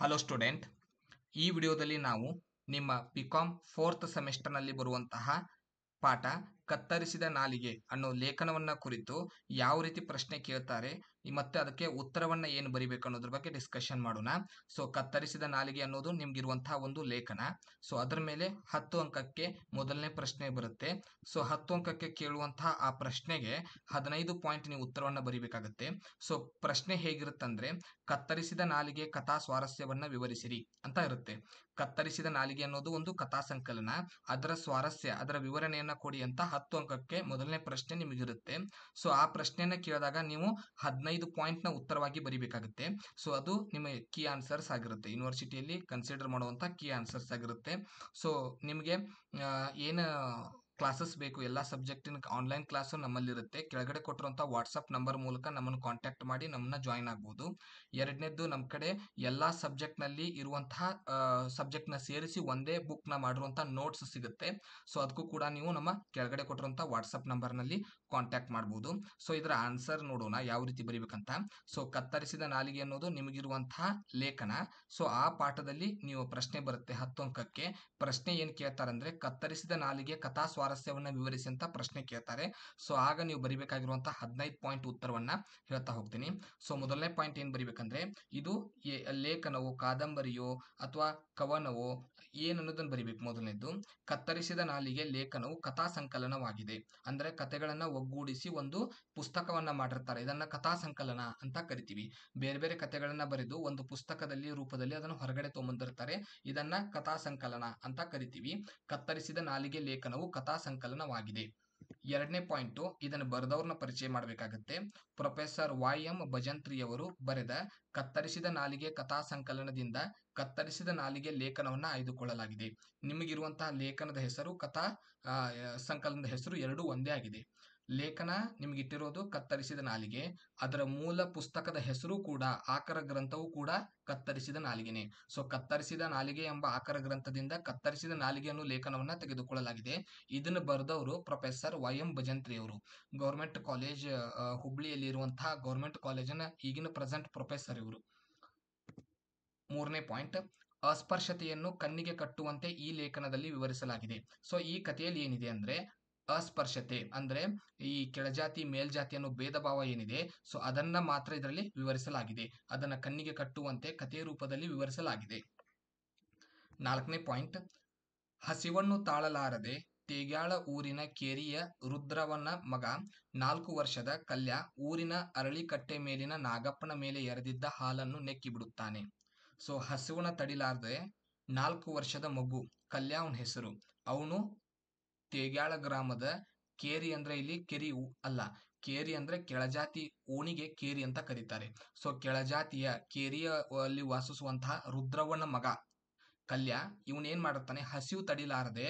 hello student ಈ ವಿಡಿಯೋದಲ್ಲಿ ನಾವು ನಿಮ್ಮ ಪಿಕಾಮ್ ಫೋರ್ತ್ ಸೆಮಿಸ್ಟರ್ನಲ್ಲಿ ಬರುವಂತಹ ಪಾಠ ಕತ್ತರಿಸಿದ ನಾಲಿಗೆ ಅನ್ನೋ ಲೇಖನವನ್ನ ಕುರಿತು ಯಾವ ರೀತಿ ಪ್ರಶ್ನೆ ಕೇಳ್ತಾರೆ ಮತ್ತೆ ಅದಕ್ಕೆ ಉತ್ತರವನ್ನ ಏನು ಬರಿಬೇಕು ಅನ್ನೋದ್ರ ಬಗ್ಗೆ ಡಿಸ್ಕಷನ್ ಮಾಡೋಣ ಸೊ ಕತ್ತರಿಸಿದ ನಾಲಿಗೆ ಅನ್ನೋದು ನಿಮ್ಗಿರುವಂತಹ ಒಂದು ಲೇಖನ ಸೊ ಅದರ ಮೇಲೆ ಹತ್ತು ಅಂಕಕ್ಕೆ ಮೊದಲನೇ ಪ್ರಶ್ನೆ ಬರುತ್ತೆ ಸೊ ಹತ್ತು ಅಂಕಕ್ಕೆ ಕೇಳುವಂತಹ ಆ ಪ್ರಶ್ನೆಗೆ ಹದಿನೈದು ಪಾಯಿಂಟ್ ನೀವು ಉತ್ತರವನ್ನ ಬರಿಬೇಕಾಗುತ್ತೆ ಸೊ ಪ್ರಶ್ನೆ ಹೇಗಿರುತ್ತಂದ್ರೆ ಕತ್ತರಿಸಿದ ನಾಲಿಗೆ ಕಥಾ ಸ್ವಾರಸ್ಯವನ್ನ ವಿವರಿಸಿರಿ ಅಂತ ಇರುತ್ತೆ ಕತ್ತರಿಸಿದ ನಾಲಿಗೆ ಅನ್ನೋದು ಒಂದು ಕಥಾ ಸಂಕಲನ ಅದರ ಸ್ವಾರಸ್ಯ ಅದರ ವಿವರಣೆಯನ್ನ ಕೊಡಿ ಅಂತ ಹತ್ತು ಅಂಕಕ್ಕೆ ಮೊದಲನೇ ಪ್ರಶ್ನೆ ನಿಮಗಿರುತ್ತೆ ಸೊ ಆ ಪ್ರಶ್ನೆನ ಕೇಳಿದಾಗ ನೀವು ಹದಿನೈದು ಪಾಯಿಂಟ್ನ ಉತ್ತರವಾಗಿ ಬರಿಬೇಕಾಗುತ್ತೆ ಸೊ ಅದು ನಿಮ್ಮ ಕೀ ಆನ್ಸರ್ಸ್ ಆಗಿರುತ್ತೆ ಯೂನಿವರ್ಸಿಟಿಯಲ್ಲಿ ಕನ್ಸಿಡರ್ ಮಾಡುವಂತ ಕೀ ಆನ್ಸರ್ಸ್ ಆಗಿರುತ್ತೆ ಸೊ ನಿಮಗೆ ಏನು ಕ್ಲಾಸಸ್ ಬೇಕು ಎಲ್ಲ ಸಬ್ಜೆಕ್ಟಿನ ಆನ್ಲೈನ್ ಕ್ಲಾಸು ನಮ್ಮಲ್ಲಿರುತ್ತೆ ಕೆಳಗಡೆ ಕೊಟ್ಟಿರುವಂತಹ ವಾಟ್ಸ್ಆಪ್ ನಂಬರ್ ಮೂಲಕ ನಮ್ಮನ್ನು ಕಾಂಟ್ಯಾಕ್ಟ್ ಮಾಡಿ ನಮ್ಮನ್ನ ಜಾಯಿನ್ ಆಗ್ಬೋದು ಎರಡನೇದ್ದು ನಮ್ಮ ಕಡೆ ಎಲ್ಲ ನಲ್ಲಿ ಇರುವಂತಹ ನ ಸೇರಿಸಿ ಒಂದೇ ಬುಕ್ನ ಮಾಡಿರುವಂತಹ ನೋಟ್ಸ್ ಸಿಗುತ್ತೆ ಸೊ ಅದಕ್ಕೂ ಕೂಡ ನೀವು ನಮ್ಮ ಕೆಳಗಡೆ ವಾಟ್ಸ್ಆಪ್ ನಂಬರ್ ನಲ್ಲಿ ಕಾಂಟ್ಯಾಕ್ಟ್ ಮಾಡ್ಬೋದು ಸೊ ಇದರ ಆನ್ಸರ್ ನೋಡೋಣ ಯಾವ ರೀತಿ ಬರೀಬೇಕಂತ ಸೊ ಕತ್ತರಿಸಿದ ನಾಲಿಗೆ ಅನ್ನೋದು ನಿಮಗಿರುವಂತಹ ಲೇಖನ ಸೊ ಆ ಪಾಠದಲ್ಲಿ ನೀವು ಪ್ರಶ್ನೆ ಬರುತ್ತೆ ಹತ್ತು ಅಂಕಕ್ಕೆ ಪ್ರಶ್ನೆ ಏನು ಕೇಳ್ತಾರಂದ್ರೆ ಕತ್ತರಿಸಿದ ನಾಲಿಗೆ ಕಥಾ ಸ್ವಾರಸ್ಯವನ್ನು ವಿವರಿಸಿ ಅಂತ ಪ್ರಶ್ನೆ ಕೇಳ್ತಾರೆ ಸೊ ಆಗ ನೀವು ಬರಿಬೇಕಾಗಿರುವಂತಹ ಹದಿನೈದು ಪಾಯಿಂಟ್ ಉತ್ತರವನ್ನ ಹೇಳ್ತಾ ಹೋಗ್ತೀನಿ ಸೊ ಮೊದಲನೇ ಪಾಯಿಂಟ್ ಏನು ಬರಿಬೇಕಂದ್ರೆ ಇದು ಲೇಖನವೋ ಕಾದಂಬರಿಯೋ ಅಥವಾ ಕವನವೋ ಏನನ್ನೋದನ್ನ ಬರಿಬೇಕು ಮೊದಲನೇದು ಕತ್ತರಿಸಿದ ನಾಲಿಗೆ ಲೇಖನವು ಕಥಾ ಸಂಕಲನವಾಗಿದೆ ಅಂದ್ರೆ ಕಥೆಗಳನ್ನ ಒಗ್ಗೂಡಿಸಿ ಒಂದು ಪುಸ್ತಕವನ್ನ ಮಾಡಿರ್ತಾರೆ ಇದನ್ನ ಕಥಾ ಸಂಕಲನ ಅಂತ ಕರಿತೀವಿ ಬೇರೆ ಬೇರೆ ಕಥೆಗಳನ್ನ ಬರೆದು ಒಂದು ಪುಸ್ತಕದಲ್ಲಿ ರೂಪದಲ್ಲಿ ಅದನ್ನು ಹೊರಗಡೆ ತೊಗೊಂಬಂದಿರ್ತಾರೆ ಇದನ್ನ ಕಥಾ ಸಂಕಲನ ಅಂತ ಕರಿತೀವಿ ಕತ್ತರಿಸಿದ ನಾಲಿಗೆ ಲೇಖನವು ಕಥಾ ಸಂಕಲನವಾಗಿದೆ ಎರಡನೇ ಪಾಯಿಂಟ್ ಇದನ್ನು ಬರೆದವ್ರನ್ನ ಪರಿಚಯ ಮಾಡಬೇಕಾಗತ್ತೆ ಪ್ರೊಫೆಸರ್ ವಾಯ್ ಎಂ ಭಜಂತ್ರಿಯವರು ಬರೆದ ಕತ್ತರಿಸಿದ ನಾಲಿಗೆ ಕಥಾ ಸಂಕಲನದಿಂದ ಕತ್ತರಿಸಿದ ನಾಲಿಗೆ ಲೇಖನವನ್ನ ಆಯ್ದುಕೊಳ್ಳಲಾಗಿದೆ ನಿಮಗಿರುವಂತಹ ಲೇಖನದ ಹೆಸರು ಕಥಾ ಸಂಕಲನದ ಹೆಸರು ಎರಡೂ ಒಂದೇ ಆಗಿದೆ ಲೇಖನ ಇಟ್ಟಿರೋದು ಕತ್ತರಿಸಿದ ನಾಲಿಗೆ ಅದರ ಮೂಲ ಪುಸ್ತಕದ ಹೆಸರು ಕೂಡ ಆಕರ ಗ್ರಂಥವು ಕೂಡ ಕತ್ತರಿಸಿದ ನಾಲಿಗೆನೆ ಸೊ ಕತ್ತರಿಸಿದ ನಾಲಿಗೆ ಎಂಬ ಆಕರ ಗ್ರಂಥದಿಂದ ಕತ್ತರಿಸಿದ ನಾಲಿಗೆ ಅನ್ನು ಲೇಖನವನ್ನ ತೆಗೆದುಕೊಳ್ಳಲಾಗಿದೆ ಇದನ್ನು ಬರೆದವರು ಪ್ರೊಫೆಸರ್ ವೈ ಎಂ ಭಜಂತ್ರಿ ಅವರು ಗೌರ್ಮೆಂಟ್ ಕಾಲೇಜ್ ಹುಬ್ಳಿಯಲ್ಲಿ ಇರುವಂತಹ ಗೌರ್ಮೆಂಟ್ ಕಾಲೇಜಿನ ಈಗಿನ ಪ್ರೆಸೆಂಟ್ ಪ್ರೊಫೆಸರ್ ಇವರು ಮೂರನೇ ಪಾಯಿಂಟ್ ಅಸ್ಪರ್ಶತೆಯನ್ನು ಕಣ್ಣಿಗೆ ಕಟ್ಟುವಂತೆ ಈ ಲೇಖನದಲ್ಲಿ ವಿವರಿಸಲಾಗಿದೆ ಸೊ ಈ ಕಥೆಯಲ್ಲಿ ಏನಿದೆ ಅಂದ್ರೆ ಅಸ್ಪರ್ಶತೆ ಅಂದ್ರೆ ಈ ಕೆಳಜಾತಿ ಮೇಲ್ಜಾತಿ ಅನ್ನೋ ಭೇದ ಭಾವ ಏನಿದೆ ಸೊ ಅದನ್ನ ಮಾತ್ರ ಇದರಲ್ಲಿ ವಿವರಿಸಲಾಗಿದೆ ಅದನ್ನ ಕಣ್ಣಿಗೆ ಕಟ್ಟುವಂತೆ ಕಥೆ ರೂಪದಲ್ಲಿ ವಿವರಿಸಲಾಗಿದೆ ನಾಲ್ಕನೇ ಪಾಯಿಂಟ್ ಹಸಿವನ್ನು ತಾಳಲಾರದೆ ತೇಗ್ಯಾಳ ಊರಿನ ಕೇರಿಯ ರುದ್ರವನ ಮಗ ನಾಲ್ಕು ವರ್ಷದ ಕಲ್ಯ ಊರಿನ ಅರಳಿಕಟ್ಟೆ ಮೇಲಿನ ನಾಗಪ್ಪನ ಮೇಲೆ ಎರೆದಿದ್ದ ಹಾಲನ್ನು ನೆಕ್ಕಿ ಬಿಡುತ್ತಾನೆ ಸೊ ಹಸುವನ ತಡಿಲಾರದೆ ನಾಲ್ಕು ವರ್ಷದ ಮಗು ಕಲ್ಯ ಹೆಸರು ಅವನು ತೇಗ್ಯಾಳ ಗ್ರಾಮದ ಕೇರಿ ಅಂದ್ರೆ ಇಲ್ಲಿ ಕೆರಿ ಅಲ್ಲ ಕೇರಿ ಅಂದ್ರೆ ಕೆಳಜಾತಿ ಓಣಿಗೆ ಕೇರಿ ಅಂತ ಕರೀತಾರೆ ಸೊ ಕೆಳಜಾತಿಯ ಕೇರಿಯ ಅಲ್ಲಿ ವಾಸಿಸುವಂತಹ ರುದ್ರವನ ಮಗ ಕಲ್ಯ ಇವನೇನ್ ಮಾಡುತ್ತಾನೆ ಹಸಿವು ತಡಿಲಾರದೆ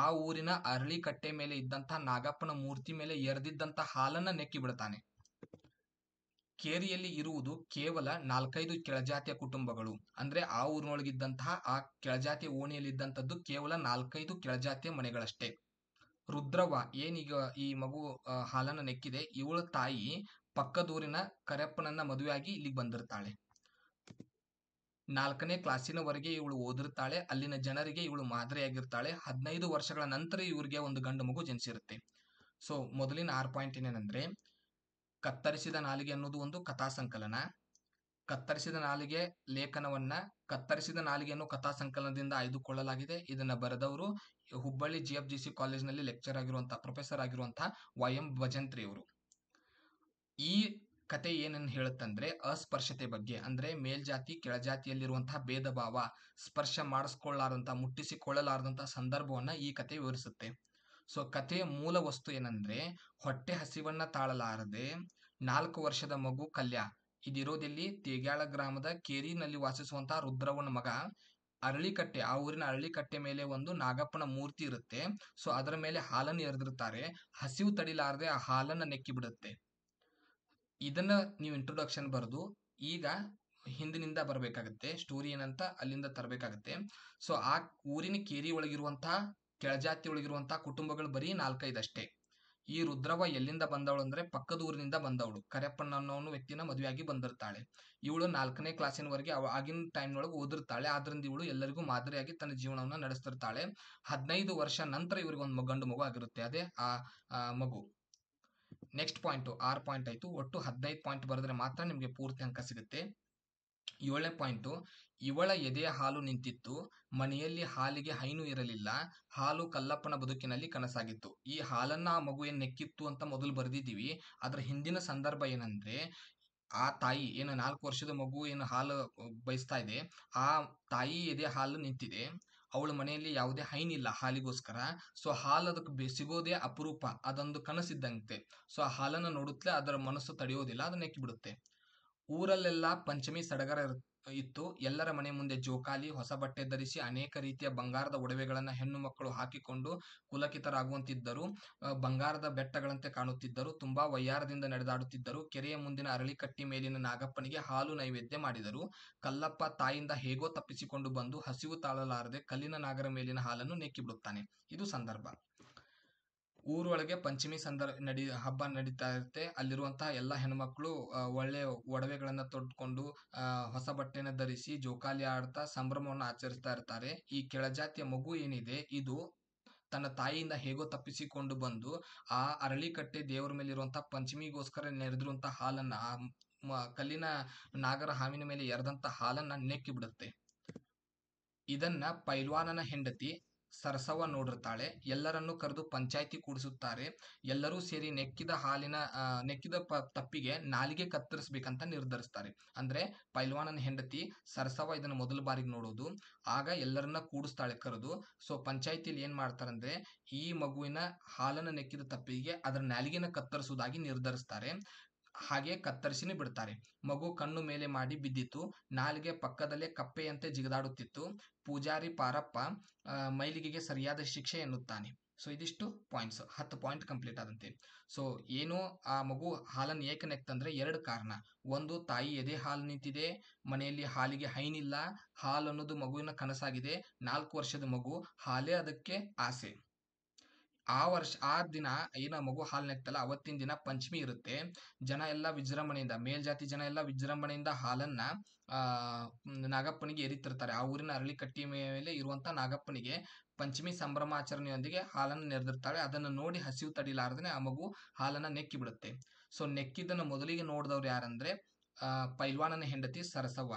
ಆ ಊರಿನ ಅರಳಿ ಕಟ್ಟೆ ಮೇಲೆ ಇದ್ದಂತಹ ನಾಗಪ್ಪನ ಮೂರ್ತಿ ಮೇಲೆ ಎರೆದಿದ್ದಂತ ಹಾಲನ್ನ ನೆಕ್ಕಿ ಬಿಡ್ತಾನೆ ಕೇರಿಯಲ್ಲಿ ಇರುವುದು ಕೇವಲ ನಾಲ್ಕೈದು ಕೆಳಜಾತಿಯ ಕುಟುಂಬಗಳು ಅಂದ್ರೆ ಆ ಊರಿನೊಳಗಿದ್ದಂತಹ ಆ ಓಣಿಯಲ್ಲಿ ಇದ್ದಂಥದ್ದು ಕೇವಲ ನಾಲ್ಕೈದು ಕೆಳಜಾತಿಯ ಮನೆಗಳಷ್ಟೇ ರುದ್ರವ್ವ ಏನೀಗ ಈ ಮಗು ಹಾಲನ್ನು ನೆಕ್ಕಿದೆ ಇವಳ ತಾಯಿ ಪಕ್ಕದೂರಿನ ಕರೆಪ್ಪನನ್ನ ಮದುವೆಯಾಗಿ ಇಲ್ಲಿಗೆ ಬಂದಿರ್ತಾಳೆ ನಾಲ್ಕನೇ ಕ್ಲಾಸಿನವರೆಗೆ ಇವಳು ಓದಿರ್ತಾಳೆ ಅಲ್ಲಿನ ಜನರಿಗೆ ಇವಳು ಮಾದರಿಯಾಗಿರ್ತಾಳೆ ಹದಿನೈದು ವರ್ಷಗಳ ನಂತರ ಇವರಿಗೆ ಒಂದು ಗಂಡು ಮಗು ಜನಿಸಿರುತ್ತೆ ಸೊ ಮೊದಲಿನ ಆರು ಪಾಯಿಂಟ್ ಏನೇನಂದ್ರೆ ಕತ್ತರಿಸಿದ ನಾಲಿಗೆ ಅನ್ನೋದು ಒಂದು ಕಥಾ ಸಂಕಲನ ಕತ್ತರಿಸಿದ ನಾಲಿಗೆ ಲೇಖನವನ್ನ ಕತ್ತರಿಸಿದ ನಾಲಿಗೆಯನ್ನು ಕಥಾ ಸಂಕಲನದಿಂದ ಆಯ್ದುಕೊಳ್ಳಲಾಗಿದೆ ಇದನ್ನ ಬರೆದವರು Hubballi G F G C ಕಾಲೇಜ್ನಲ್ಲಿ ಲೆಕ್ಚರ್ ಆಗಿರುವಂತಹ ಪ್ರೊಫೆಸರ್ ಆಗಿರುವಂತಹ ವೈ ಎಂ ಭಜಂತ್ರಿ ಅವರು ಈ ಕತೆ ಏನನ್ನು ಹೇಳುತ್ತಂದ್ರೆ ಅಸ್ಪರ್ಶತೆ ಬಗ್ಗೆ ಅಂದ್ರೆ ಮೇಲ್ಜಾತಿ ಕೆಳಜಾತಿಯಲ್ಲಿರುವಂತಹ ಭೇದ ಭಾವ ಸ್ಪರ್ಶ ಮಾಡಿಸ್ಕೊಳ್ಳಾರ್ದಂತಹ ಮುಟ್ಟಿಸಿಕೊಳ್ಳಲಾರದಂತಹ ಸಂದರ್ಭವನ್ನ ಈ ಕತೆ ವಿವರಿಸುತ್ತೆ ಸೊ ಕಥೆಯ ಮೂಲ ವಸ್ತು ಏನಂದ್ರೆ ಹೊಟ್ಟೆ ಹಸಿವನ್ನ ತಾಳಲಾರದೆ ನಾಲ್ಕು ವರ್ಷದ ಮಗು ಕಲ್ಯಾ ಇದಿರೋದೆಲ್ಲಿ ತೇಗ್ಯಾಳ ಗ್ರಾಮದ ಕೇರಿನಲ್ಲಿ ವಾಸಿಸುವಂತಹ ರುದ್ರವನ ಮಗ ಅರಳಿಕಟ್ಟೆ ಆ ಊರಿನ ಅರಳಿಕಟ್ಟೆ ಮೇಲೆ ಒಂದು ನಾಗಪ್ಪನ ಮೂರ್ತಿ ಇರುತ್ತೆ ಸೊ ಅದರ ಮೇಲೆ ಹಾಲನ್ನು ಎರೆದಿರ್ತಾರೆ ಹಸಿವು ತಡಿಲಾರದೆ ಆ ಹಾಲನ್ನು ನೆಕ್ಕಿ ಬಿಡುತ್ತೆ ಇದನ್ನ ನೀವು ಇಂಟ್ರೊಡಕ್ಷನ್ ಬರೆದು ಈಗ ಹಿಂದಿನಿಂದ ಬರಬೇಕಾಗತ್ತೆ ಸ್ಟೋರಿ ಏನಂತ ಅಲ್ಲಿಂದ ತರಬೇಕಾಗತ್ತೆ ಸೊ ಆ ಊರಿನ ಕೇರಿ ಒಳಗಿರುವಂತಹ ಕೆಳಜಾತಿ ಒಳಗಿರುವಂತಹ ಕುಟುಂಬಗಳು ಬರೀ ನಾಲ್ಕೈದಷ್ಟೇ ಈ ರುದ್ರವ ಎಲ್ಲಿಂದ ಬಂದವಳು ಅಂದ್ರೆ ಪಕ್ಕದ ಊರಿನಿಂದ ಬಂದವಳು ಕರೆಪ್ಪಣ್ಣ ಅನ್ನೋ ವ್ಯಕ್ತಿನ ಮದುವೆಯಾಗಿ ಬಂದಿರ್ತಾಳೆ ಇವಳು ನಾಲ್ಕನೇ ಕ್ಲಾಸಿನವರೆಗೆ ಅವ ಆಗಿನ ಟೈಮ್ನೊಳಗೆ ಓದಿರ್ತಾಳೆ ಆದ್ರಿಂದ ಇವಳು ಎಲ್ಲರಿಗೂ ಮಾದರಿಯಾಗಿ ತನ್ನ ಜೀವನವನ್ನ ನಡೆಸ್ತಿರ್ತಾಳೆ ಹದಿನೈದು ವರ್ಷ ನಂತರ ಒಂದು ಗಂಡು ಮಗು ಆಗಿರುತ್ತೆ ಅದೇ ಆ ಮಗು ನೆಕ್ಸ್ಟ್ ಪಾಯಿಂಟ್ ಆರು ಪಾಯಿಂಟ್ ಆಯ್ತು ಒಟ್ಟು ಹದಿನೈದು ಪಾಯಿಂಟ್ ಬರೆದ್ರೆ ಮಾತ್ರ ನಿಮಗೆ ಪೂರ್ತಿ ಅಂಕ ಸಿಗುತ್ತೆ ಏಳನೇ ಪಾಯಿಂಟು ಇವಳ ಎದೆಯ ಹಾಲು ನಿಂತಿತ್ತು ಮನೆಯಲ್ಲಿ ಹಾಲಿಗೆ ಹೈನು ಇರಲಿಲ್ಲ ಹಾಲು ಕಲ್ಲಪ್ಪನ ಬದುಕಿನಲ್ಲಿ ಕನಸಾಗಿತ್ತು ಈ ಹಾಲನ್ನ ಆ ಮಗು ಏನ್ ನೆಕ್ಕಿತ್ತು ಅಂತ ಮೊದಲು ಬರೆದಿದ್ದೀವಿ ಅದರ ಹಿಂದಿನ ಸಂದರ್ಭ ಏನಂದ್ರೆ ಆ ತಾಯಿ ಏನು ನಾಲ್ಕು ವರ್ಷದ ಮಗು ಏನು ಹಾಲು ಬಯಸ್ತಾ ಇದೆ ಆ ತಾಯಿ ಎದೆ ಹಾಲು ನಿಂತಿದೆ ಅವಳ ಮನೆಯಲ್ಲಿ ಯಾವುದೇ ಹೈನಿಲ್ಲ ಹಾಲಿಗೋಸ್ಕರ ಸೊ ಹಾಲು ಅದಕ್ಕೆ ಸಿಗೋದೇ ಅಪರೂಪ ಅದೊಂದು ಕನಸಿದ್ದಂತೆ ಸೊ ಆ ಹಾಲನ್ನು ನೋಡುತ್ತಲೇ ಅದರ ಮನಸ್ಸು ತಡೆಯೋದಿಲ್ಲ ಅದನ್ನ ಬಿಡುತ್ತೆ ಊರಲ್ಲೆಲ್ಲ ಪಂಚಮಿ ಸಡಗರ ಇತ್ತು ಎಲ್ಲರ ಮನೆ ಮುಂದೆ ಜೋಕಾಲಿ ಹೊಸ ಬಟ್ಟೆ ಧರಿಸಿ ಅನೇಕ ರೀತಿಯ ಬಂಗಾರದ ಒಡವೆಗಳನ್ನು ಹೆಣ್ಣು ಮಕ್ಕಳು ಹಾಕಿಕೊಂಡು ಕುಲಕಿತರಾಗುವಂತಿದ್ದರು ಬಂಗಾರದ ಬೆಟ್ಟಗಳಂತೆ ಕಾಣುತ್ತಿದ್ದರು ತುಂಬಾ ವಯ್ಯಾರದಿಂದ ನಡೆದಾಡುತ್ತಿದ್ದರು ಕೆರೆಯ ಮುಂದಿನ ಅರಳಿಕಟ್ಟಿ ಮೇಲಿನ ನಾಗಪ್ಪನಿಗೆ ಹಾಲು ನೈವೇದ್ಯ ಮಾಡಿದರು ಕಲ್ಲಪ್ಪ ತಾಯಿಂದ ಹೇಗೋ ತಪ್ಪಿಸಿಕೊಂಡು ಬಂದು ಹಸಿವು ತಾಳಲಾರದೆ ಕಲ್ಲಿನ ನಾಗರ ಮೇಲಿನ ಹಾಲನ್ನು ಬಿಡುತ್ತಾನೆ ಇದು ಸಂದರ್ಭ ಊರೊಳಗೆ ಪಂಚಮಿ ಸಂದರ್ಭ ನಡಿ ಹಬ್ಬ ನಡೀತಾ ಇರುತ್ತೆ ಅಲ್ಲಿರುವಂತಹ ಎಲ್ಲ ಹೆಣ್ಮಕ್ಳು ಒಳ್ಳೆ ಒಡವೆಗಳನ್ನ ತೊಡ್ಕೊಂಡು ಹೊಸ ಬಟ್ಟೆನ ಧರಿಸಿ ಜೋಕಾಲಿ ಆಡ್ತಾ ಸಂಭ್ರಮವನ್ನು ಆಚರಿಸ್ತಾ ಇರ್ತಾರೆ ಈ ಕೆಳಜಾತಿಯ ಮಗು ಏನಿದೆ ಇದು ತನ್ನ ತಾಯಿಯಿಂದ ಹೇಗೋ ತಪ್ಪಿಸಿಕೊಂಡು ಬಂದು ಆ ಅರಳಿಕಟ್ಟೆ ದೇವರ ಮೇಲೆ ಇರುವಂತಹ ಪಂಚಮಿಗೋಸ್ಕರ ನೆರೆದಿರುವಂತಹ ಹಾಲನ್ನ ಕಲ್ಲಿನ ನಾಗರ ಹಾವಿನ ಮೇಲೆ ಎರದಂತ ಹಾಲನ್ನ ನೆಕ್ಕಿ ಬಿಡುತ್ತೆ ಇದನ್ನ ಪೈಲ್ವಾನನ ಹೆಂಡತಿ ಸರಸವ ನೋಡಿರ್ತಾಳೆ ಎಲ್ಲರನ್ನು ಕರೆದು ಪಂಚಾಯಿತಿ ಕೂಡಿಸುತ್ತಾರೆ ಎಲ್ಲರೂ ಸೇರಿ ನೆಕ್ಕಿದ ಹಾಲಿನ ನೆಕ್ಕಿದ ಪ ತಪ್ಪಿಗೆ ನಾಲಿಗೆ ಕತ್ತರಿಸ್ಬೇಕಂತ ನಿರ್ಧರಿಸ್ತಾರೆ ಅಂದ್ರೆ ಪೈಲ್ವಾನನ ಹೆಂಡತಿ ಸರಸವ ಇದನ್ನ ಮೊದಲ ಬಾರಿಗೆ ನೋಡೋದು ಆಗ ಎಲ್ಲರನ್ನ ಕೂಡಿಸ್ತಾಳೆ ಕರೆದು ಸೊ ಪಂಚಾಯಿತಿಲಿ ಏನು ಮಾಡ್ತಾರಂದ್ರೆ ಈ ಮಗುವಿನ ಹಾಲನ್ನ ನೆಕ್ಕಿದ ತಪ್ಪಿಗೆ ಅದರ ನಾಲಿಗೆನ ಕತ್ತರಿಸುವುದಾಗಿ ನಿರ್ಧರಿಸ್ತಾರೆ ಹಾಗೆ ಕತ್ತರಿಸಿನೇ ಬಿಡ್ತಾರೆ ಮಗು ಕಣ್ಣು ಮೇಲೆ ಮಾಡಿ ಬಿದ್ದಿತ್ತು ನಾಲಿಗೆ ಪಕ್ಕದಲ್ಲೇ ಕಪ್ಪೆಯಂತೆ ಜಿಗದಾಡುತ್ತಿತ್ತು ಪೂಜಾರಿ ಪಾರಪ್ಪ ಮೈಲಿಗೆಗೆ ಸರಿಯಾದ ಶಿಕ್ಷೆ ಎನ್ನುತ್ತಾನೆ ಸೊ ಇದಿಷ್ಟು ಪಾಯಿಂಟ್ಸ್ ಹತ್ತು ಪಾಯಿಂಟ್ ಕಂಪ್ಲೀಟ್ ಆದಂತೆ ಸೊ ಏನು ಆ ಮಗು ಹಾಲನ್ನು ಏಕೆ ನೆಕ್ತಂದ್ರೆ ಎರಡು ಕಾರಣ ಒಂದು ತಾಯಿ ಎದೆ ಹಾಲು ನಿಂತಿದೆ ಮನೆಯಲ್ಲಿ ಹಾಲಿಗೆ ಹೈನಿಲ್ಲ ಹಾಲು ಅನ್ನೋದು ಮಗುವಿನ ಕನಸಾಗಿದೆ ನಾಲ್ಕು ವರ್ಷದ ಮಗು ಹಾಲೇ ಅದಕ್ಕೆ ಆಸೆ ಆ ವರ್ಷ ಆ ದಿನ ಏನು ಮಗು ಹಾಲು ನೆಕ್ತಲ್ಲ ಅವತ್ತಿನ ದಿನ ಪಂಚಮಿ ಇರುತ್ತೆ ಜನ ಎಲ್ಲ ವಿಜೃಂಭಣೆಯಿಂದ ಮೇಲ್ಜಾತಿ ಜನ ಎಲ್ಲ ವಿಜೃಂಭಣೆಯಿಂದ ಹಾಲನ್ನ ನಾಗಪ್ಪನಿಗೆ ಎರಿತಿರ್ತಾರೆ ಆ ಊರಿನ ಅರಳಿ ಕಟ್ಟಿ ಮೇಲೆ ಇರುವಂತ ನಾಗಪ್ಪನಿಗೆ ಪಂಚಮಿ ಸಂಭ್ರಮಾಚರಣೆಯೊಂದಿಗೆ ಹಾಲನ್ನು ನೆರೆದಿರ್ತಾಳೆ ಅದನ್ನು ನೋಡಿ ಹಸಿವು ತಡಿಲಾರ್ದೇ ಆ ಮಗು ಹಾಲನ್ನ ನೆಕ್ಕಿ ಬಿಡುತ್ತೆ ಸೊ ನೆಕ್ಕಿದ್ದನ್ನು ಮೊದಲಿಗೆ ನೋಡಿದವ್ರು ಯಾರಂದ್ರೆ ಪೈಲ್ವಾನನ ಹೆಂಡತಿ ಸರಸವ್ವ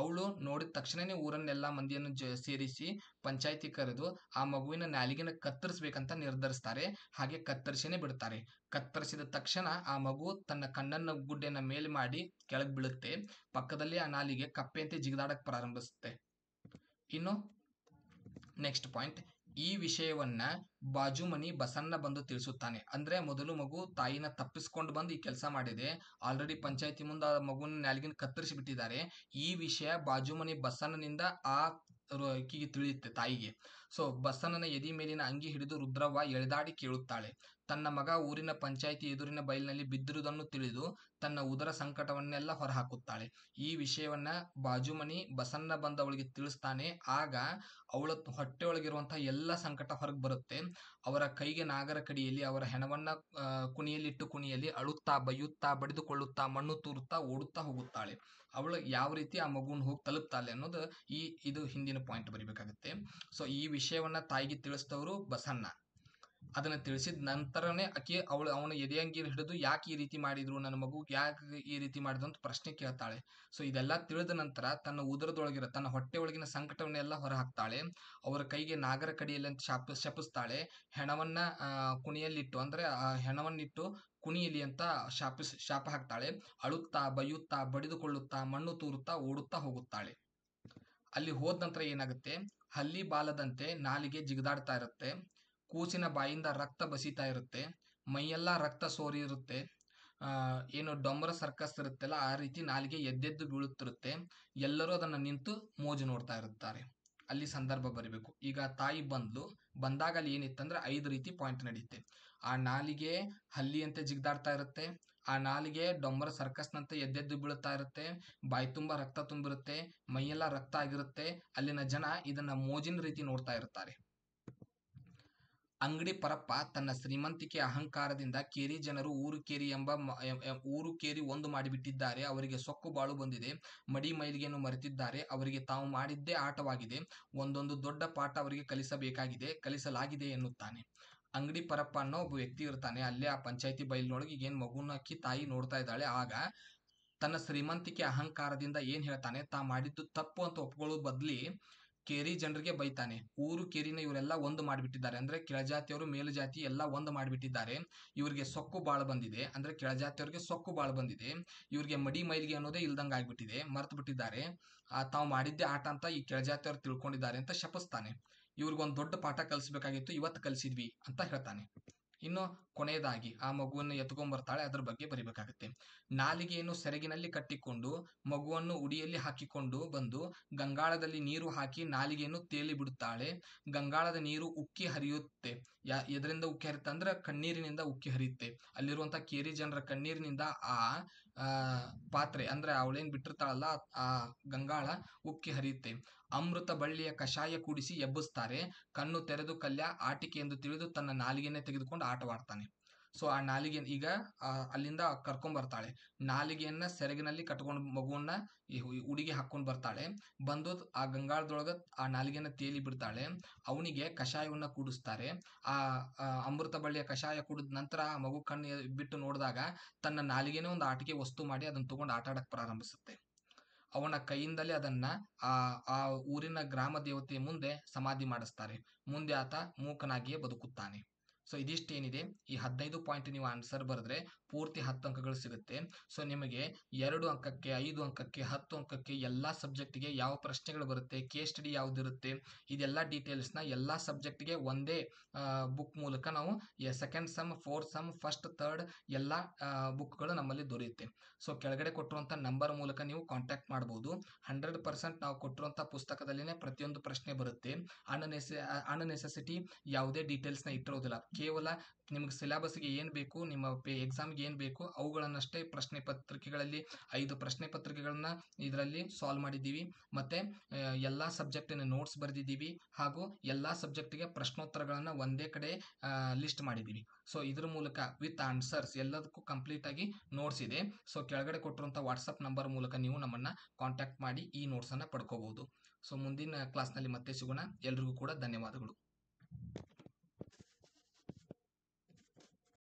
ಅವಳು ನೋಡಿದ ತಕ್ಷಣನೇ ಊರನ್ನೆಲ್ಲ ಮಂದಿಯನ್ನು ಜ ಸೇರಿಸಿ ಪಂಚಾಯಿತಿ ಕರೆದು ಆ ಮಗುವಿನ ನಾಲಿಗೆನ ಕತ್ತರಿಸ್ಬೇಕಂತ ನಿರ್ಧರಿಸ್ತಾರೆ ಹಾಗೆ ಕತ್ತರಿಸಿನೇ ಬಿಡ್ತಾರೆ ಕತ್ತರಿಸಿದ ತಕ್ಷಣ ಆ ಮಗು ತನ್ನ ಕಣ್ಣನ್ನು ಗುಡ್ಡೆನ ಮೇಲೆ ಮಾಡಿ ಕೆಳಗೆ ಬೀಳುತ್ತೆ ಪಕ್ಕದಲ್ಲಿ ಆ ನಾಲಿಗೆ ಕಪ್ಪೆಯಂತೆ ಜಿಗಿದಾಡಕ್ಕೆ ಪ್ರಾರಂಭಿಸುತ್ತೆ ಇನ್ನು ನೆಕ್ಸ್ಟ್ ಪಾಯಿಂಟ್ ಈ ವಿಷಯವನ್ನ ಬಾಜುಮನಿ ಬಸಣ್ಣ ಬಂದು ತಿಳಿಸುತ್ತಾನೆ ಅಂದ್ರೆ ಮೊದಲು ಮಗು ತಾಯಿನ ತಪ್ಪಿಸ್ಕೊಂಡು ಬಂದು ಈ ಕೆಲಸ ಮಾಡಿದೆ ಆಲ್ರೆಡಿ ಪಂಚಾಯತಿ ಮುಂದೆ ಆ ಮಗುನ ನಾಲ್ಗಿನ ಕತ್ತರಿಸಿ ಬಿಟ್ಟಿದ್ದಾರೆ ಈ ವಿಷಯ ಬಾಜುಮನಿ ಬಸಣ್ಣನಿಂದ ಆ ತಿಳಿಯುತ್ತೆ ತಾಯಿಗೆ ಸೊ ಬಸಣ್ಣನ ಎದಿ ಮೇಲಿನ ಅಂಗಿ ಹಿಡಿದು ರುದ್ರವ್ವ ಎಳೆದಾಡಿ ಕೇಳುತ್ತಾಳೆ ತನ್ನ ಮಗ ಊರಿನ ಪಂಚಾಯಿತಿ ಎದುರಿನ ಬಯಲಿನಲ್ಲಿ ಬಿದ್ದಿರುವುದನ್ನು ತಿಳಿದು ತನ್ನ ಉದರ ಸಂಕಟವನ್ನೆಲ್ಲ ಹೊರಹಾಕುತ್ತಾಳೆ ಈ ವಿಷಯವನ್ನ ಬಾಜುಮನಿ ಬಸನ್ನ ಬಂದವಳಿಗೆ ಅವಳಿಗೆ ತಿಳಿಸ್ತಾನೆ ಆಗ ಅವಳ ಹೊಟ್ಟೆಯೊಳಗಿರುವಂತಹ ಎಲ್ಲ ಸಂಕಟ ಹೊರಗೆ ಬರುತ್ತೆ ಅವರ ಕೈಗೆ ನಾಗರ ಕಡಿಯಲ್ಲಿ ಅವರ ಹೆಣವನ್ನ ಇಟ್ಟು ಕುಣಿಯಲ್ಲಿ ಅಳುತ್ತಾ ಬೈಯುತ್ತಾ ಬಡಿದುಕೊಳ್ಳುತ್ತಾ ಮಣ್ಣು ತೂರುತ್ತಾ ಓಡುತ್ತಾ ಹೋಗುತ್ತಾಳೆ ಅವಳು ಯಾವ ರೀತಿ ಆ ಮಗುನ ಹೋಗಿ ತಲುಪ್ತಾಳೆ ಅನ್ನೋದು ಈ ಇದು ಹಿಂದಿನ ಪಾಯಿಂಟ್ ಬರಿಬೇಕಾಗುತ್ತೆ ಸೊ ಈ ವಿಷಯವನ್ನ ತಾಯಿಗೆ ತಿಳಿಸಿದವರು ಬಸನ್ನ ಅದನ್ನ ತಿಳಿಸಿದ ನಂತರನೇ ಆಕೆ ಅವಳು ಅವನ ಎದೆಯಂಗಿ ಹಿಡಿದು ಯಾಕೆ ಈ ರೀತಿ ಮಾಡಿದ್ರು ನನ್ನ ಮಗು ಯಾಕೆ ಈ ರೀತಿ ಮಾಡಿದ್ರು ಅಂತ ಪ್ರಶ್ನೆ ಕೇಳ್ತಾಳೆ ಸೊ ಇದೆಲ್ಲ ತಿಳಿದ ನಂತರ ತನ್ನ ಉದರದೊಳಗಿರೋ ತನ್ನ ಹೊಟ್ಟೆ ಒಳಗಿನ ಸಂಕಟವನ್ನೆಲ್ಲ ಹೊರಹಾಕ್ತಾಳೆ ಅವರ ಕೈಗೆ ನಾಗರ ಕಡಿಯಲ್ಲಿ ಅಂತ ಶಾಪ ಶಪಿಸ್ತಾಳೆ ಹೆಣವನ್ನ ಕುಣಿಯಲ್ಲಿಟ್ಟು ಅಂದ್ರೆ ಆ ಹೆಣವನ್ನಿಟ್ಟು ಕುಣಿಯಲಿ ಅಂತ ಶಾಪಿಸ್ ಶಾಪ ಹಾಕ್ತಾಳೆ ಅಳುತ್ತಾ ಬೈಯುತ್ತಾ ಬಡಿದುಕೊಳ್ಳುತ್ತಾ ಮಣ್ಣು ತೂರುತ್ತಾ ಓಡುತ್ತಾ ಹೋಗುತ್ತಾಳೆ ಅಲ್ಲಿ ಹೋದ ನಂತರ ಏನಾಗುತ್ತೆ ಹಲ್ಲಿ ಬಾಲದಂತೆ ನಾಲಿಗೆ ಜಿಗ್ದಾಡ್ತಾ ಇರುತ್ತೆ ಕೂಸಿನ ಬಾಯಿಂದ ರಕ್ತ ಬಸಿತಾ ಇರುತ್ತೆ ಮೈಯೆಲ್ಲ ರಕ್ತ ಸೋರಿ ಇರುತ್ತೆ ಏನು ಡೊಂಬರ ಸರ್ಕಸ್ ಇರುತ್ತಲ್ಲ ಆ ರೀತಿ ನಾಲಿಗೆ ಎದ್ದೆದ್ದು ಬೀಳುತ್ತಿರುತ್ತೆ ಎಲ್ಲರೂ ಅದನ್ನು ನಿಂತು ಮೋಜು ನೋಡ್ತಾ ಇರುತ್ತಾರೆ ಅಲ್ಲಿ ಸಂದರ್ಭ ಬರಬೇಕು ಈಗ ತಾಯಿ ಬಂದ್ಲು ಬಂದಾಗ ಅಲ್ಲಿ ಏನಿತ್ತಂದ್ರೆ ಐದು ರೀತಿ ಪಾಯಿಂಟ್ ನಡೆಯುತ್ತೆ ಆ ನಾಲಿಗೆ ಹಲ್ಲಿಯಂತೆ ಜಿಗ್ದಾಡ್ತಾ ಇರುತ್ತೆ ಆ ನಾಲಿಗೆ ಡೊಂಬರ ಸರ್ಕಸ್ನಂತೆ ಎದ್ದೆದ್ದು ಬೀಳುತ್ತಾ ಇರುತ್ತೆ ಬಾಯಿ ತುಂಬ ರಕ್ತ ತುಂಬಿರುತ್ತೆ ಮೈಯೆಲ್ಲ ರಕ್ತ ಆಗಿರುತ್ತೆ ಅಲ್ಲಿನ ಜನ ಇದನ್ನ ಮೋಜಿನ ರೀತಿ ನೋಡ್ತಾ ಇರುತ್ತಾರೆ ಅಂಗಡಿ ಪರಪ್ಪ ತನ್ನ ಶ್ರೀಮಂತಿಕೆ ಅಹಂಕಾರದಿಂದ ಕೇರಿ ಜನರು ಊರು ಕೇರಿ ಎಂಬ ಊರು ಕೇರಿ ಒಂದು ಮಾಡಿಬಿಟ್ಟಿದ್ದಾರೆ ಅವರಿಗೆ ಸೊಕ್ಕು ಬಾಳು ಬಂದಿದೆ ಮಡಿ ಮೈಲಿಗೆಯನ್ನು ಮರೆತಿದ್ದಾರೆ ಅವರಿಗೆ ತಾವು ಮಾಡಿದ್ದೇ ಆಟವಾಗಿದೆ ಒಂದೊಂದು ದೊಡ್ಡ ಪಾಠ ಅವರಿಗೆ ಕಲಿಸಬೇಕಾಗಿದೆ ಕಲಿಸಲಾಗಿದೆ ಎನ್ನುತ್ತಾನೆ ಅಂಗಡಿ ಪರಪ್ಪ ಅನ್ನೋ ಒಬ್ಬ ವ್ಯಕ್ತಿ ಇರ್ತಾನೆ ಅಲ್ಲೇ ಆ ಪಂಚಾಯಿತಿ ಬೈಲಿನೊಳಗೆ ಏನು ಮಗುನಕ್ಕಿ ತಾಯಿ ನೋಡ್ತಾ ಇದ್ದಾಳೆ ಆಗ ತನ್ನ ಶ್ರೀಮಂತಿಕೆ ಅಹಂಕಾರದಿಂದ ಏನು ಹೇಳ್ತಾನೆ ತಾ ಮಾಡಿದ್ದು ತಪ್ಪು ಅಂತ ಒಪ್ಕೊಳ್ಳೋ ಬದಲಿ ಕೇರಿ ಜನರಿಗೆ ಬೈತಾನೆ ಊರು ಕೇರಿನ ಇವರೆಲ್ಲ ಒಂದು ಮಾಡಿಬಿಟ್ಟಿದ್ದಾರೆ ಅಂದ್ರೆ ಕೆಳಜಾತಿಯವರು ಮೇಲುಜಾತಿ ಎಲ್ಲ ಒಂದು ಮಾಡಿಬಿಟ್ಟಿದ್ದಾರೆ ಇವರಿಗೆ ಸೊಕ್ಕು ಬಾಳ ಬಂದಿದೆ ಅಂದ್ರೆ ಕೆಳಜಾತಿಯವರಿಗೆ ಸೊಕ್ಕು ಬಾಳ ಬಂದಿದೆ ಇವರಿಗೆ ಮಡಿ ಮೈಲಿಗೆ ಅನ್ನೋದೇ ಇಲ್ದಂಗ ಆಗಿಬಿಟ್ಟಿದೆ ಮರ್ತು ಬಿಟ್ಟಿದ್ದಾರೆ ತಾವು ಮಾಡಿದ್ದೆ ಆಟ ಅಂತ ಈ ಕೆಳಜಾತಿಯವರು ತಿಳ್ಕೊಂಡಿದ್ದಾರೆ ಅಂತ ಶಪಿಸ್ತಾನೆ ಇವ್ರಿಗೊಂದು ದೊಡ್ಡ ಪಾಠ ಕಲಿಸ್ಬೇಕಾಗಿತ್ತು ಇವತ್ತು ಕಲಿಸಿದ್ವಿ ಅಂತ ಹೇಳ್ತಾನೆ ಇನ್ನು ಕೊನೆಯದಾಗಿ ಆ ಮಗುವನ್ನು ಬರ್ತಾಳೆ ಅದರ ಬಗ್ಗೆ ಬರಿಬೇಕಾಗುತ್ತೆ ನಾಲಿಗೆಯನ್ನು ಸೆರಗಿನಲ್ಲಿ ಕಟ್ಟಿಕೊಂಡು ಮಗುವನ್ನು ಉಡಿಯಲ್ಲಿ ಹಾಕಿಕೊಂಡು ಬಂದು ಗಂಗಾಳದಲ್ಲಿ ನೀರು ಹಾಕಿ ನಾಲಿಗೆಯನ್ನು ತೇಲಿ ಬಿಡುತ್ತಾಳೆ ಗಂಗಾಳದ ನೀರು ಉಕ್ಕಿ ಹರಿಯುತ್ತೆ ಯಾ ಎದರಿಂದ ಉಕ್ಕಿ ಹರಿಯುತ್ತೆ ಅಂದ್ರೆ ಕಣ್ಣೀರಿನಿಂದ ಉಕ್ಕಿ ಹರಿಯುತ್ತೆ ಅಲ್ಲಿರುವಂಥ ಕೇರಿ ಜನರ ಕಣ್ಣೀರಿನಿಂದ ಆ ಪಾತ್ರೆ ಅಂದ್ರೆ ಅವಳೇನ್ ಬಿಟ್ಟಿರ್ತಾಳಲ್ಲ ಆ ಗಂಗಾಳ ಉಕ್ಕಿ ಹರಿಯುತ್ತೆ ಅಮೃತ ಬಳ್ಳಿಯ ಕಷಾಯ ಕುಡಿಸಿ ಎಬ್ಬಿಸ್ತಾರೆ ಕಣ್ಣು ತೆರೆದು ಕಲ್ಯ ಆಟಿಕೆ ಎಂದು ತಿಳಿದು ತನ್ನ ನಾಲಿಗೆನೆ ತೆಗೆದುಕೊಂಡು ಆಟವಾಡ್ತಾನೆ ಸೊ ಆ ನಾಲಿಗೆ ಈಗ ಅಲ್ಲಿಂದ ಕರ್ಕೊಂಡ್ ಬರ್ತಾಳೆ ನಾಲಿಗೆಯನ್ನ ಸೆರಗಿನಲ್ಲಿ ಕಟ್ಕೊಂಡು ಮಗುವನ್ನ ಈ ಉಡಿಗೆ ಹಾಕೊಂಡು ಬರ್ತಾಳೆ ಬಂದು ಆ ಗಂಗಾಳದೊಳಗ ಆ ನಾಲಿಗೆಯನ್ನ ತೇಲಿ ಬಿಡ್ತಾಳೆ ಅವನಿಗೆ ಕಷಾಯವನ್ನ ಕೂಡಿಸ್ತಾರೆ ಆ ಅಮೃತ ಬಳ್ಳಿಯ ಕಷಾಯ ಕುಡಿದ ನಂತರ ಆ ಮಗು ಕಣ್ಣು ಬಿಟ್ಟು ನೋಡಿದಾಗ ತನ್ನ ನಾಲಿಗೆನೇ ಒಂದು ಆಟಿಕೆ ವಸ್ತು ಮಾಡಿ ಅದನ್ನ ತಗೊಂಡು ಆಟ ಆಡಕ್ ಪ್ರಾರಂಭಿಸುತ್ತೆ ಅವನ ಕೈಯಿಂದಲೇ ಅದನ್ನ ಆ ಆ ಊರಿನ ಗ್ರಾಮ ದೇವತೆಯ ಮುಂದೆ ಸಮಾಧಿ ಮಾಡಿಸ್ತಾರೆ ಮುಂದೆ ಆತ ಮೂಕನಾಗಿಯೇ ಬದುಕುತ್ತಾನೆ ಸೊ ಇದಿಷ್ಟು ಏನಿದೆ ಈ ಹದಿನೈದು ಪಾಯಿಂಟ್ ನೀವು ಆನ್ಸರ್ ಬರೆದ್ರೆ ಪೂರ್ತಿ ಹತ್ತು ಅಂಕಗಳು ಸಿಗುತ್ತೆ ಸೊ ನಿಮಗೆ ಎರಡು ಅಂಕಕ್ಕೆ ಐದು ಅಂಕಕ್ಕೆ ಹತ್ತು ಅಂಕಕ್ಕೆ ಎಲ್ಲ ಸಬ್ಜೆಕ್ಟಿಗೆ ಯಾವ ಪ್ರಶ್ನೆಗಳು ಬರುತ್ತೆ ಕೆ ಸ್ಟಡಿ ಇರುತ್ತೆ ಇದೆಲ್ಲ ಡೀಟೇಲ್ಸ್ನ ಎಲ್ಲ ಸಬ್ಜೆಕ್ಟ್ಗೆ ಒಂದೇ ಬುಕ್ ಮೂಲಕ ನಾವು second sem fourth sem first third ಎಲ್ಲ ಬುಕ್ಗಳು ನಮ್ಮಲ್ಲಿ ದೊರೆಯುತ್ತೆ ಸೊ ಕೆಳಗಡೆ ಕೊಟ್ಟಿರುವಂಥ ನಂಬರ್ ಮೂಲಕ ನೀವು ಕಾಂಟ್ಯಾಕ್ಟ್ ಮಾಡ್ಬೋದು ಹಂಡ್ರೆಡ್ ಪರ್ಸೆಂಟ್ ನಾವು ಕೊಟ್ಟಿರುವಂಥ ಪುಸ್ತಕದಲ್ಲಿನೇ ಪ್ರತಿಯೊಂದು ಪ್ರಶ್ನೆ ಬರುತ್ತೆ ಅನ್ ನೆಸೆಸಿಟಿ ಯಾವುದೇ ಡೀಟೇಲ್ಸ್ನ ಇಟ್ಟಿರೋದಿಲ್ಲ ಕೇವಲ ನಿಮಗೆ ಸಿಲೆಬಸ್ಗೆ ಏನು ಬೇಕು ನಿಮ್ಮ ಪೇ ಎಕ್ಸಾಮ್ಗೆ ಏನು ಬೇಕು ಅವುಗಳನ್ನಷ್ಟೇ ಪ್ರಶ್ನೆ ಪತ್ರಿಕೆಗಳಲ್ಲಿ ಐದು ಪ್ರಶ್ನೆ ಪತ್ರಿಕೆಗಳನ್ನು ಇದರಲ್ಲಿ ಸಾಲ್ವ್ ಮಾಡಿದ್ದೀವಿ ಮತ್ತು ಎಲ್ಲ ಸಬ್ಜೆಕ್ಟಿನ ನೋಟ್ಸ್ ಬರೆದಿದ್ದೀವಿ ಹಾಗೂ ಎಲ್ಲ ಸಬ್ಜೆಕ್ಟಿಗೆ ಪ್ರಶ್ನೋತ್ತರಗಳನ್ನು ಒಂದೇ ಕಡೆ ಲಿಸ್ಟ್ ಮಾಡಿದ್ದೀವಿ ಸೊ ಇದ್ರ ಮೂಲಕ ವಿತ್ ಆನ್ಸರ್ಸ್ ಎಲ್ಲದಕ್ಕೂ ಕಂಪ್ಲೀಟಾಗಿ ನೋಟ್ಸ್ ಇದೆ ಸೊ ಕೆಳಗಡೆ ಕೊಟ್ಟಿರುವಂಥ ವಾಟ್ಸಪ್ ನಂಬರ್ ಮೂಲಕ ನೀವು ನಮ್ಮನ್ನು ಕಾಂಟ್ಯಾಕ್ಟ್ ಮಾಡಿ ಈ ನೋಟ್ಸನ್ನು ಪಡ್ಕೋಬೋದು ಸೊ ಮುಂದಿನ ಕ್ಲಾಸ್ನಲ್ಲಿ ಮತ್ತೆ ಸಿಗೋಣ ಎಲ್ರಿಗೂ ಕೂಡ ಧನ್ಯವಾದಗಳು